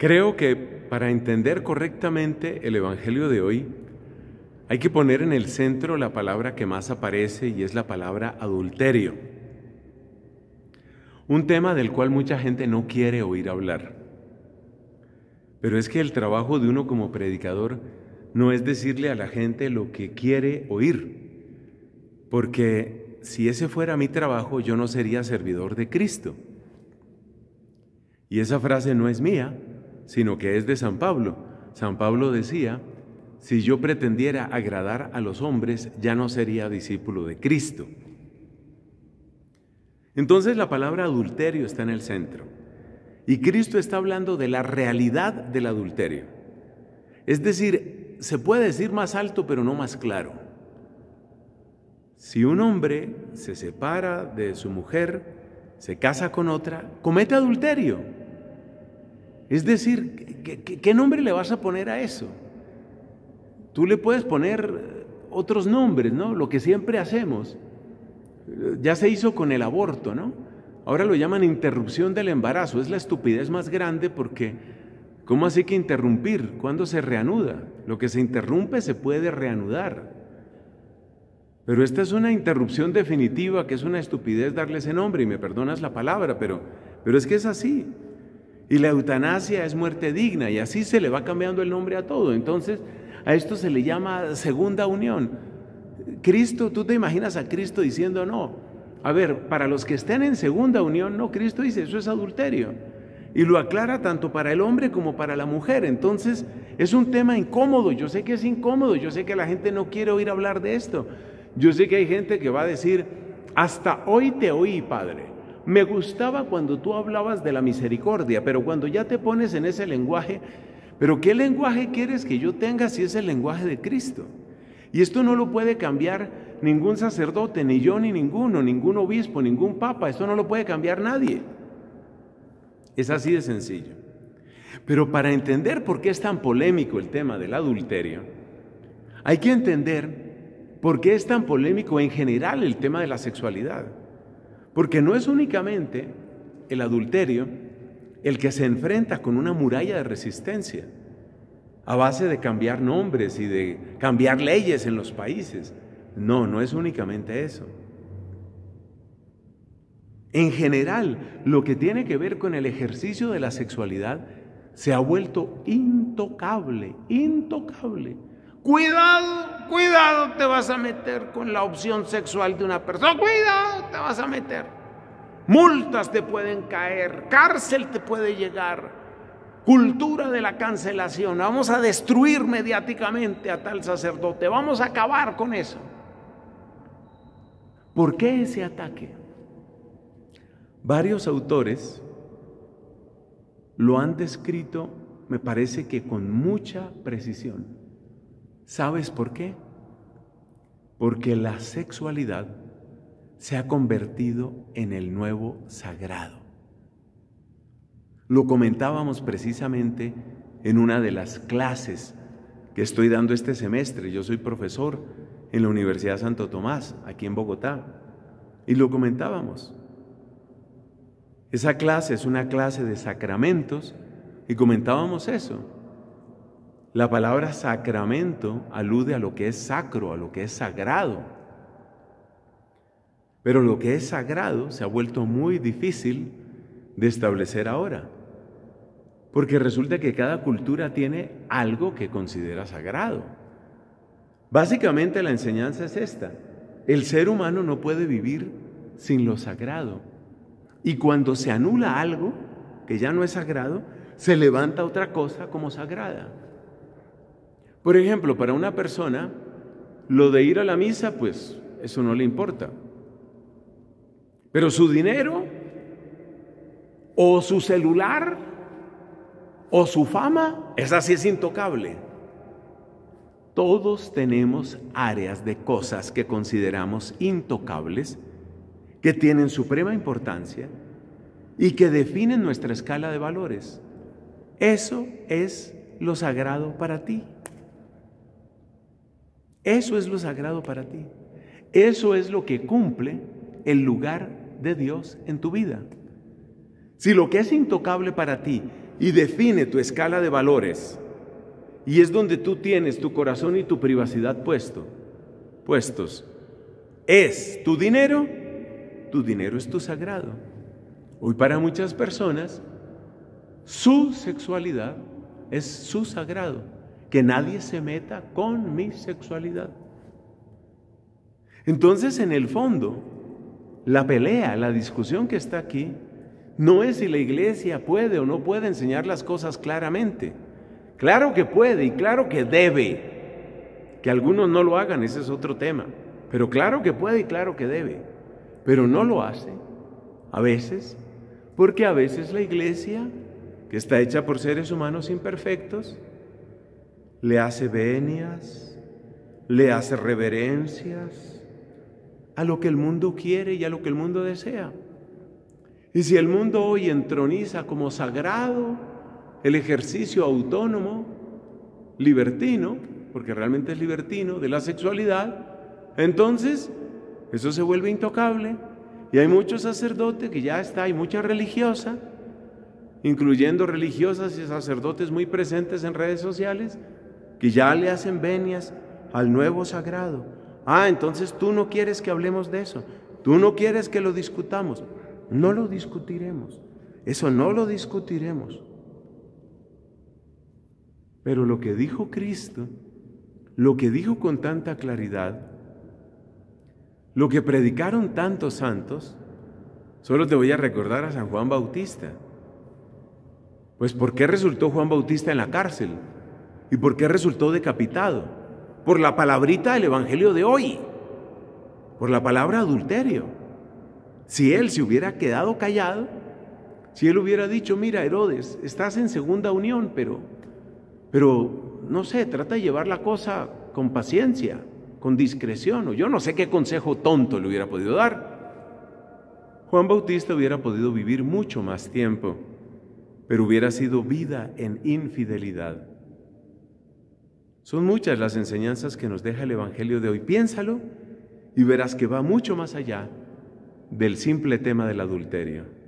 Creo que para entender correctamente el Evangelio de hoy, hay que poner en el centro la palabra que más aparece y es la palabra adulterio. Un tema del cual mucha gente no quiere oír hablar. Pero es que el trabajo de uno como predicador no es decirle a la gente lo que quiere oír, porque si ese fuera mi trabajo yo no sería servidor de Cristo. Y esa frase no es mía, sino que es de San Pablo. San Pablo decía, si yo pretendiera agradar a los hombres, ya no sería discípulo de Cristo. Entonces la palabra adulterio está en el centro. Y Cristo está hablando de la realidad del adulterio. Es decir, se puede decir más alto, pero no más claro. Si un hombre se separa de su mujer, se casa con otra, comete adulterio. Es decir, ¿qué, nombre le vas a poner a eso? Tú le puedes poner eh, otros nombres, ¿no? Lo que siempre hacemos. Ya se hizo con el aborto, ¿no? Ahora lo llaman interrupción del embarazo. Es la estupidez más grande porque, ¿cómo así que interrumpir? ¿Cuándo se reanuda? Lo que se interrumpe se puede reanudar. Pero esta es una interrupción definitiva, que es una estupidez darle ese nombre, y me perdonas la palabra, pero, pero es que es así. Y la eutanasia es muerte digna y así se le va cambiando el nombre a todo. Entonces, a esto se le llama segunda unión. Cristo, tú te imaginas a Cristo diciendo no. A ver, para los que estén en segunda unión, no, Cristo dice, eso es adulterio. Y lo aclara tanto para el hombre como para la mujer. Entonces, es un tema incómodo. Yo sé que es incómodo. Yo sé que la gente no quiere oír hablar de esto. Yo sé que hay gente que va a decir, hasta hoy te oí, Padre. Me gustaba cuando tú hablabas de la misericordia, pero cuando ya te pones en ese lenguaje, pero ¿qué lenguaje quieres que yo tenga si es el lenguaje de Cristo? Y esto no lo puede cambiar ningún sacerdote, ni yo, ni ninguno, ningún obispo, ningún papa, esto no lo puede cambiar nadie. Es así de sencillo. Pero para entender por qué es tan polémico el tema del adulterio, hay que entender por qué es tan polémico en general el tema de la sexualidad. Porque no es únicamente el adulterio el que se enfrenta con una muralla de resistencia a base de cambiar nombres y de cambiar leyes en los países. No, no es únicamente eso. En general, lo que tiene que ver con el ejercicio de la sexualidad se ha vuelto intocable, intocable. Cuidado Cuidado te vas a meter con la opción sexual de una persona. Cuidado te vas a meter. Multas te pueden caer, cárcel te puede llegar, cultura de la cancelación. Vamos a destruir mediáticamente a tal sacerdote, vamos a acabar con eso. ¿Por qué ese ataque? Varios autores lo han descrito, me parece que con mucha precisión. ¿Sabes por qué? Porque la sexualidad se ha convertido en el nuevo sagrado. Lo comentábamos precisamente en una de las clases que estoy dando este semestre. Yo soy profesor en la Universidad Santo Tomás, aquí en Bogotá, y lo comentábamos. Esa clase es una clase de sacramentos y comentábamos eso la palabra sacramento alude a lo que es sacro, a lo que es sagrado. Pero lo que es sagrado se ha vuelto muy difícil de establecer ahora. Porque resulta que cada cultura tiene algo que considera sagrado. Básicamente la enseñanza es esta. El ser humano no puede vivir sin lo sagrado. Y cuando se anula algo que ya no es sagrado, se levanta otra cosa como sagrada. Por ejemplo, para una persona, lo de ir a la misa, pues eso no le importa. Pero su dinero, o su celular, o su fama, esa sí es intocable. Todos tenemos áreas de cosas que consideramos intocables, que tienen suprema importancia y que definen nuestra escala de valores. Eso es lo sagrado para ti. Eso es lo sagrado para ti. Eso es lo que cumple el lugar de Dios en tu vida. Si lo que es intocable para ti y define tu escala de valores y es donde tú tienes tu corazón y tu privacidad puesto, puestos, es tu dinero, tu dinero es tu sagrado. Hoy para muchas personas su sexualidad es su sagrado que nadie se meta con mi sexualidad. Entonces, en el fondo, la pelea, la discusión que está aquí, no es si la iglesia puede o no puede enseñar las cosas claramente. Claro que puede y claro que debe. Que algunos no lo hagan, ese es otro tema. Pero claro que puede y claro que debe. Pero no lo hace. A veces. Porque a veces la iglesia, que está hecha por seres humanos imperfectos, le hace venias, le hace reverencias a lo que el mundo quiere y a lo que el mundo desea. Y si el mundo hoy entroniza como sagrado el ejercicio autónomo, libertino, porque realmente es libertino, de la sexualidad, entonces eso se vuelve intocable. Y hay muchos sacerdotes que ya está, hay mucha religiosa, incluyendo religiosas y sacerdotes muy presentes en redes sociales, que ya le hacen venias al nuevo sagrado. Ah, entonces tú no quieres que hablemos de eso, tú no quieres que lo discutamos. No lo discutiremos, eso no lo discutiremos. Pero lo que dijo Cristo, lo que dijo con tanta claridad, lo que predicaron tantos santos, solo te voy a recordar a San Juan Bautista. Pues ¿por qué resultó Juan Bautista en la cárcel? ¿Y por qué resultó decapitado? Por la palabrita del Evangelio de hoy, por la palabra adulterio. Si él se hubiera quedado callado, si él hubiera dicho, mira Herodes, estás en segunda unión, pero, pero no sé, trata de llevar la cosa con paciencia, con discreción, o yo no sé qué consejo tonto le hubiera podido dar. Juan Bautista hubiera podido vivir mucho más tiempo, pero hubiera sido vida en infidelidad. Son muchas las enseñanzas que nos deja el Evangelio de hoy. Piénsalo y verás que va mucho más allá del simple tema del adulterio.